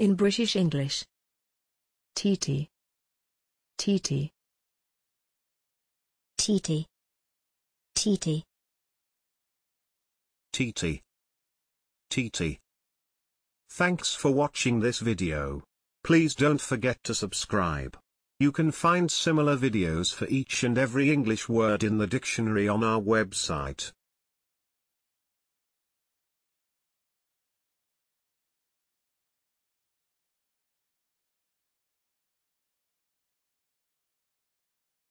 in British English. TT. TT. TT. TT. TT. TT. Thanks for watching this video. Please don't forget to subscribe. You can find similar videos for each and every English word in the dictionary on our website.